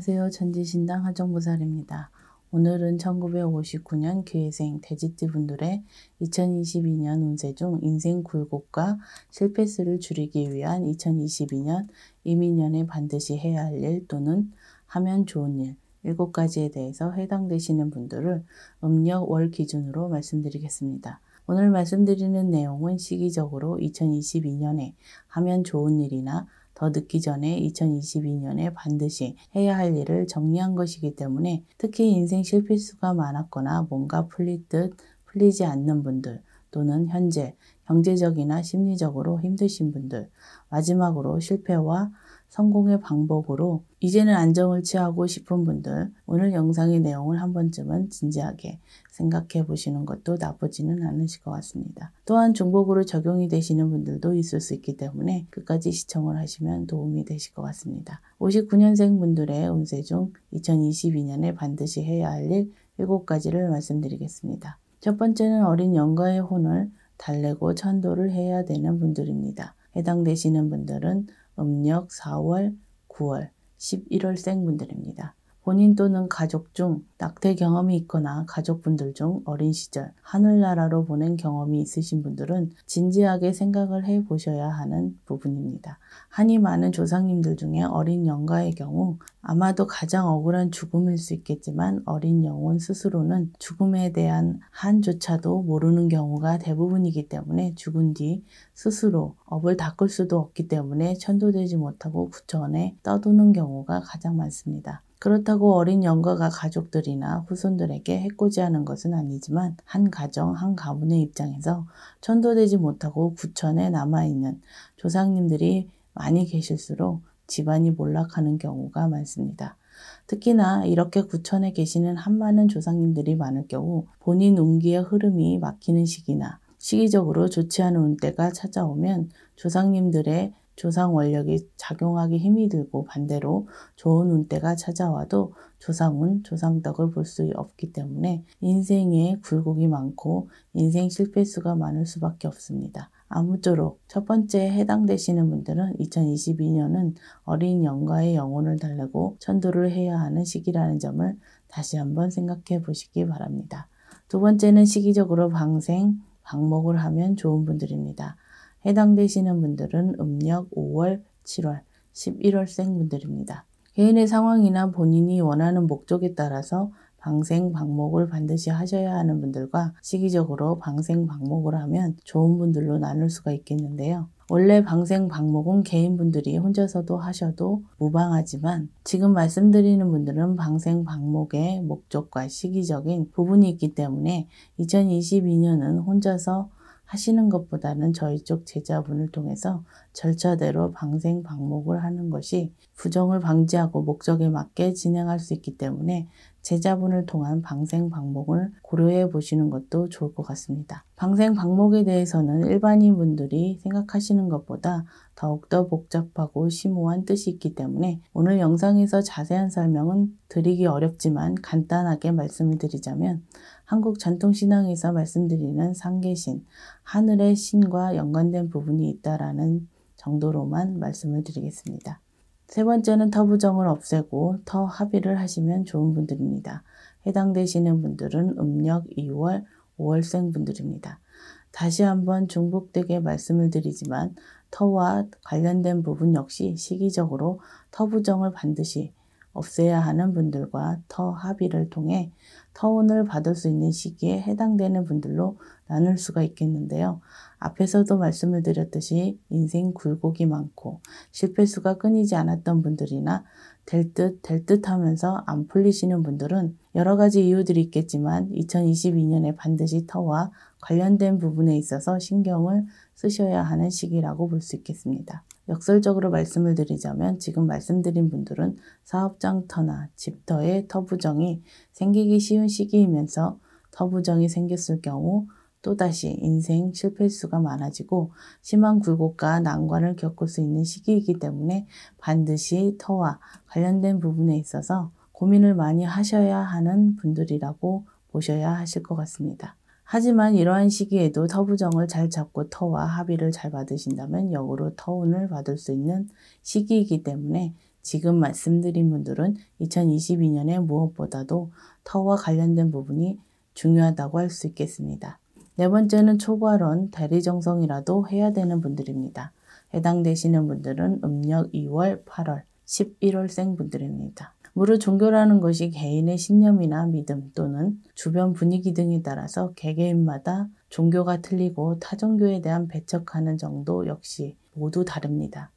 안녕하세요. 전지신당 하정보살입니다. 오늘은 1959년 기회생 대지띠 분들의 2022년 운세 중 인생 굴곡과 실패수를 줄이기 위한 2022년 이민년에 반드시 해야 할 일 또는 하면 좋은 일 7가지에 대해서 해당되시는 분들을 음력 월 기준으로 말씀드리겠습니다. 오늘 말씀드리는 내용은 시기적으로 2022년에 하면 좋은 일이나 더 늦기 전에 2022년에 반드시 해야 할 일을 정리한 것이기 때문에 특히 인생 실패수가 많았거나 뭔가 풀릴 듯 풀리지 않는 분들 또는 현재 경제적이나 심리적으로 힘드신 분들 마지막으로 실패와 성공의 방법으로 이제는 안정을 취하고 싶은 분들 오늘 영상의 내용을 한 번쯤은 진지하게 생각해 보시는 것도 나쁘지는 않으실 것 같습니다. 또한 중복으로 적용이 되시는 분들도 있을 수 있기 때문에 끝까지 시청을 하시면 도움이 되실 것 같습니다. 59년생 분들의 운세 중 2022년에 반드시 해야 할 일 7가지를 말씀드리겠습니다. 첫 번째는 어린 영가의 혼을 달래고 천도를 해야 되는 분들입니다. 해당되시는 분들은 음력 4월, 9월, 11월생 분들입니다. 본인 또는 가족 중 낙태 경험이 있거나 가족분들 중 어린 시절 하늘나라로 보낸 경험이 있으신 분들은 진지하게 생각을 해 보셔야 하는 부분입니다. 한이 많은 조상님들 중에 어린 영가의 경우 아마도 가장 억울한 죽음일 수 있겠지만 어린 영혼 스스로는 죽음에 대한 한조차도 모르는 경우가 대부분이기 때문에 죽은 뒤 스스로 업을 닦을 수도 없기 때문에 천도되지 못하고 구천에 떠도는 경우가 가장 많습니다. 그렇다고 어린 영가가 가족들이나 후손들에게 해코지하는 것은 아니지만 한 가정, 한 가문의 입장에서 천도되지 못하고 구천에 남아있는 조상님들이 많이 계실수록 집안이 몰락하는 경우가 많습니다. 특히나 이렇게 구천에 계시는 한많은 조상님들이 많을 경우 본인 운기의 흐름이 막히는 시기나 시기적으로 좋지 않은 운때가 찾아오면 조상님들의 조상 원력이 작용하기 힘이 들고 반대로 좋은 운때가 찾아와도 조상운, 조상덕을 볼 수 없기 때문에 인생에 굴곡이 많고 인생 실패수가 많을 수밖에 없습니다. 아무쪼록 첫 번째 해당되시는 분들은 2022년은 어린 영가의 영혼을 달래고 천도를 해야 하는 시기라는 점을 다시 한번 생각해 보시기 바랍니다. 두 번째는 시기적으로 방생, 방목을 하면 좋은 분들입니다. 해당되시는 분들은 음력 5월, 7월, 11월생 분들입니다. 개인의 상황이나 본인이 원하는 목적에 따라서 방생 방목을 반드시 하셔야 하는 분들과 시기적으로 방생 방목을 하면 좋은 분들로 나눌 수가 있겠는데요. 원래 방생 방목은 개인분들이 혼자서도 하셔도 무방하지만 지금 말씀드리는 분들은 방생 방목의 목적과 시기적인 부분이 있기 때문에 2022년은 혼자서 하시는 것보다는 저희 쪽 제자분을 통해서 절차대로 방생 방목을 하는 것이 부정을 방지하고 목적에 맞게 진행할 수 있기 때문에 제자분을 통한 방생 방목을 고려해 보시는 것도 좋을 것 같습니다. 방생 방목에 대해서는 일반인 분들이 생각하시는 것보다 더욱더 복잡하고 심오한 뜻이 있기 때문에 오늘 영상에서 자세한 설명은 드리기 어렵지만 간단하게 말씀을 드리자면 한국 전통신앙에서 말씀드리는 상계신, 하늘의 신과 연관된 부분이 있다라는 정도로만 말씀을 드리겠습니다. 세 번째는 터부정을 없애고 터 합의를 하시면 좋은 분들입니다. 해당되시는 분들은 음력 2월, 5월생 분들입니다. 다시 한번 중복되게 말씀을 드리지만 터와 관련된 부분 역시 시기적으로 터부정을 반드시 없애야 하는 분들과 터 합의를 통해 터온을 받을 수 있는 시기에 해당되는 분들로 나눌 수가 있겠는데요. 앞에서도 말씀을 드렸듯이 인생 굴곡이 많고 실패수가 끊이지 않았던 분들이나 될 듯 될듯 하면서 안 풀리시는 분들은 여러 가지 이유들이 있겠지만 2022년에 반드시 터와 관련된 부분에 있어서 신경을 쓰셔야 하는 시기라고 볼 수 있겠습니다. 역설적으로 말씀을 드리자면 지금 말씀드린 분들은 사업장터나 집터에 터부정이 생기기 쉬운 시기이면서 터부정이 생겼을 경우 또다시 인생 실패수가 많아지고 심한 굴곡과 난관을 겪을 수 있는 시기이기 때문에 반드시 터와 관련된 부분에 있어서 고민을 많이 하셔야 하는 분들이라고 보셔야 하실 것 같습니다. 하지만 이러한 시기에도 터부정을 잘 잡고 터와 합의를 잘 받으신다면 역으로 터운을 받을 수 있는 시기이기 때문에 지금 말씀드린 분들은 2022년에 무엇보다도 터와 관련된 부분이 중요하다고 할 수 있겠습니다. 네 번째는 초발언, 대리정성이라도 해야 되는 분들입니다. 해당되시는 분들은 음력 2월, 8월, 11월생 분들입니다. 무릇 종교라는 것이 개인의 신념이나 믿음 또는 주변 분위기 등에 따라서 개개인마다 종교가 틀리고 타 종교에 대한 배척하는 정도 역시 모두 다릅니다.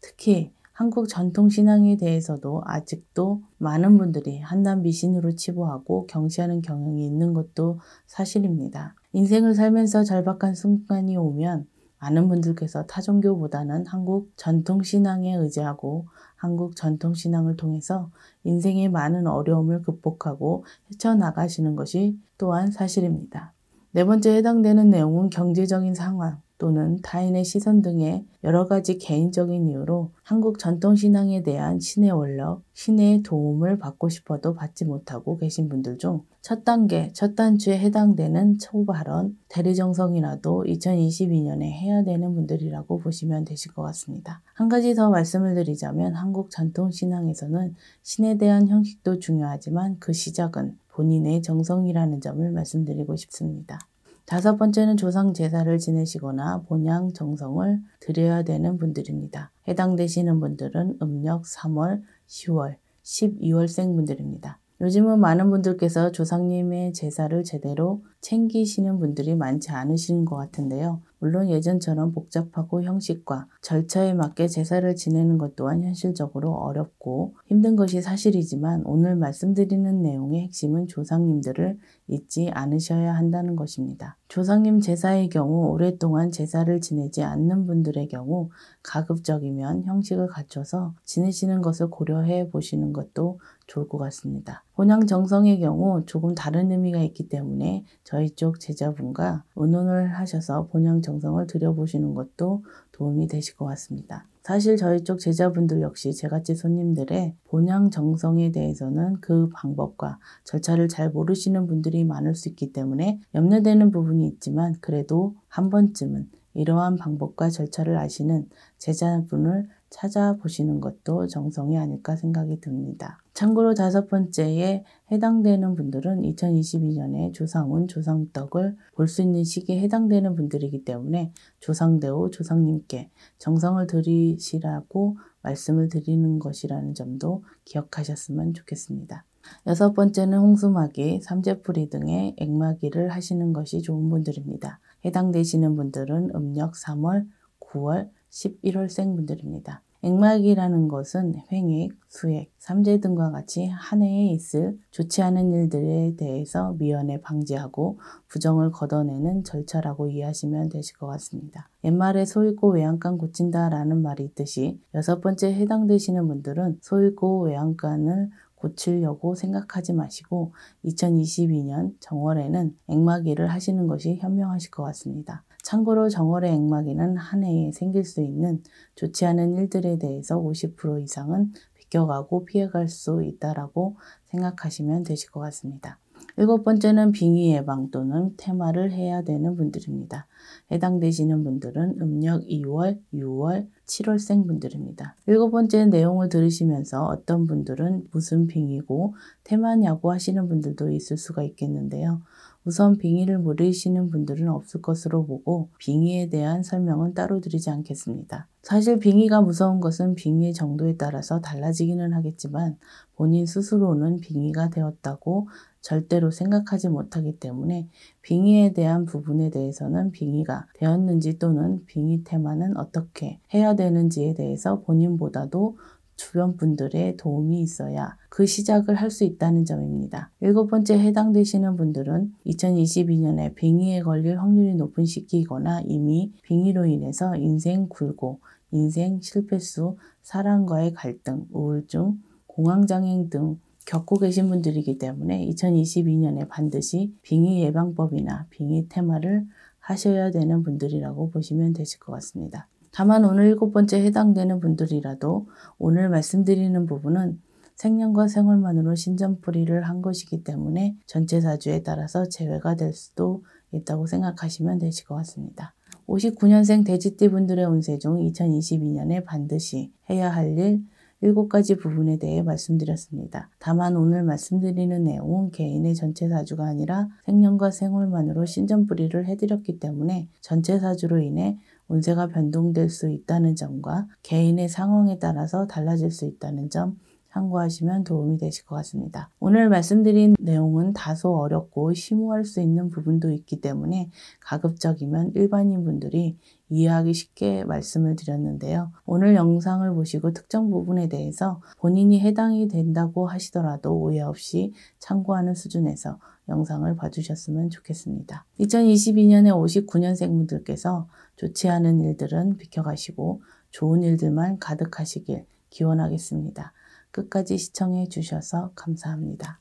특히 한국 전통신앙에 대해서도 아직도 많은 분들이 한남 미신으로 치부하고 경시하는 경향이 있는 것도 사실입니다. 인생을 살면서 절박한 순간이 오면 많은 분들께서 타종교보다는 한국 전통신앙에 의지하고 한국 전통신앙을 통해서 인생의 많은 어려움을 극복하고 헤쳐나가시는 것이 또한 사실입니다. 네번째 해당되는 내용은 경제적인 상황 또는 타인의 시선 등의 여러 가지 개인적인 이유로 한국 전통신앙에 대한 신의 원력, 신의 도움을 받고 싶어도 받지 못하고 계신 분들 중 첫 단계, 첫 단추에 해당되는 초발언, 대리정성이라도 2022년에 해야 되는 분들이라고 보시면 되실 것 같습니다. 한 가지 더 말씀을 드리자면 한국 전통신앙에서는 신에 대한 형식도 중요하지만 그 시작은 본인의 정성이라는 점을 말씀드리고 싶습니다. 다섯 번째는 조상 제사를 지내시거나 본향 정성을 드려야 되는 분들입니다. 해당되시는 분들은 음력 3월, 10월, 12월생 분들입니다. 요즘은 많은 분들께서 조상님의 제사를 제대로 챙기시는 분들이 많지 않으신 것 같은데요. 물론 예전처럼 복잡하고 형식과 절차에 맞게 제사를 지내는 것 또한 현실적으로 어렵고 힘든 것이 사실이지만 오늘 말씀드리는 내용의 핵심은 조상님들을 잊지 않으셔야 한다는 것입니다. 조상님 제사의 경우 오랫동안 제사를 지내지 않는 분들의 경우 가급적이면 형식을 갖춰서 지내시는 것을 고려해 보시는 것도 좋을 것 같습니다. 본향 정성의 경우 조금 다른 의미가 있기 때문에 저희 쪽 제자분과 의논을 하셔서 본향 정성을 들여보시는 것도 도움이 되실 것 같습니다. 사실 저희 쪽 제자분들 역시 제같이 손님들의 본향 정성에 대해서는 그 방법과 절차를 잘 모르시는 분들이 많을 수 있기 때문에 염려되는 부분이 있지만 그래도 한 번쯤은 이러한 방법과 절차를 아시는 제자분을 찾아보시는 것도 정성이 아닐까 생각이 듭니다. 참고로 다섯 번째에 해당되는 분들은 2022년에 조상운, 조상덕을볼 수 있는 시기에 해당되는 분들이기 때문에 조상대오, 조상님께 정성을 들이시라고 말씀을 드리는 것이라는 점도 기억하셨으면 좋겠습니다. 여섯 번째는 홍수마기, 삼재풀이 등의 액마기를 하시는 것이 좋은 분들입니다. 해당되시는 분들은 음력 3월, 9월, 11월생 분들입니다. 액막이라는 것은 횡액, 수액, 삼재 등과 같이 한 해에 있을 좋지 않은 일들에 대해서 미연에 방지하고 부정을 걷어내는 절차라고 이해하시면 되실 것 같습니다. 옛말에 소잃고 외양간 고친다라는 말이 있듯이 여섯 번째 해당되시는 분들은 소잃고 외양간을 고치려고 생각하지 마시고 2022년 정월에는 액마기를 하시는 것이 현명하실 것 같습니다. 참고로 정월의 액마기는 한 해에 생길 수 있는 좋지 않은 일들에 대해서 50% 이상은 비껴가고 피해갈 수 있다라고 생각하시면 되실 것 같습니다. 일곱 번째는 빙의 예방 또는 테마를 해야 되는 분들입니다. 해당되시는 분들은 음력 2월, 6월, 7월생 분들입니다. 일곱 번째 내용을 들으시면서 어떤 분들은 무슨 빙이고 테마냐고 하시는 분들도 있을 수가 있겠는데요. 우선 빙의를 모르시는 분들은 없을 것으로 보고 빙의에 대한 설명은 따로 드리지 않겠습니다. 사실 빙의가 무서운 것은 빙의의 정도에 따라서 달라지기는 하겠지만 본인 스스로는 빙의가 되었다고 절대로 생각하지 못하기 때문에 빙의에 대한 부분에 대해서는 빙의가 되었는지 또는 빙의 테마는 어떻게 해야 되는지에 대해서 본인보다도 주변 분들의 도움이 있어야 그 시작을 할 수 있다는 점입니다. 일곱 번째 해당되시는 분들은 2022년에 빙의에 걸릴 확률이 높은 시기이거나 이미 빙의로 인해서 인생 굴고, 인생 실패수, 사랑과의 갈등, 우울증, 공황장애 등 겪고 계신 분들이기 때문에 2022년에 반드시 빙의 예방법이나 빙의 테마를 하셔야 되는 분들이라고 보시면 되실 것 같습니다. 다만 오늘 일곱 번째 해당되는 분들이라도 오늘 말씀드리는 부분은 생년과 생월만으로 신전풀이를 한 것이기 때문에 전체 사주에 따라서 제외가 될 수도 있다고 생각하시면 되실 것 같습니다. 59년생 돼지띠 분들의 운세 중 2022년에 반드시 해야 할일 7가지 부분에 대해 말씀드렸습니다. 다만 오늘 말씀드리는 내용은 개인의 전체 사주가 아니라 생년과 생월만으로 신전뿌리를 해드렸기 때문에 전체 사주로 인해 운세가 변동될 수 있다는 점과 개인의 상황에 따라서 달라질 수 있다는 점, 참고하시면 도움이 되실 것 같습니다. 오늘 말씀드린 내용은 다소 어렵고 심오할 수 있는 부분도 있기 때문에 가급적이면 일반인 분들이 이해하기 쉽게 말씀을 드렸는데요. 오늘 영상을 보시고 특정 부분에 대해서 본인이 해당이 된다고 하시더라도 오해 없이 참고하는 수준에서 영상을 봐주셨으면 좋겠습니다. 2022년에 59년생 분들께서 좋지 않은 일들은 비켜가시고 좋은 일들만 가득하시길 기원하겠습니다. 끝까지 시청해 주셔서 감사합니다.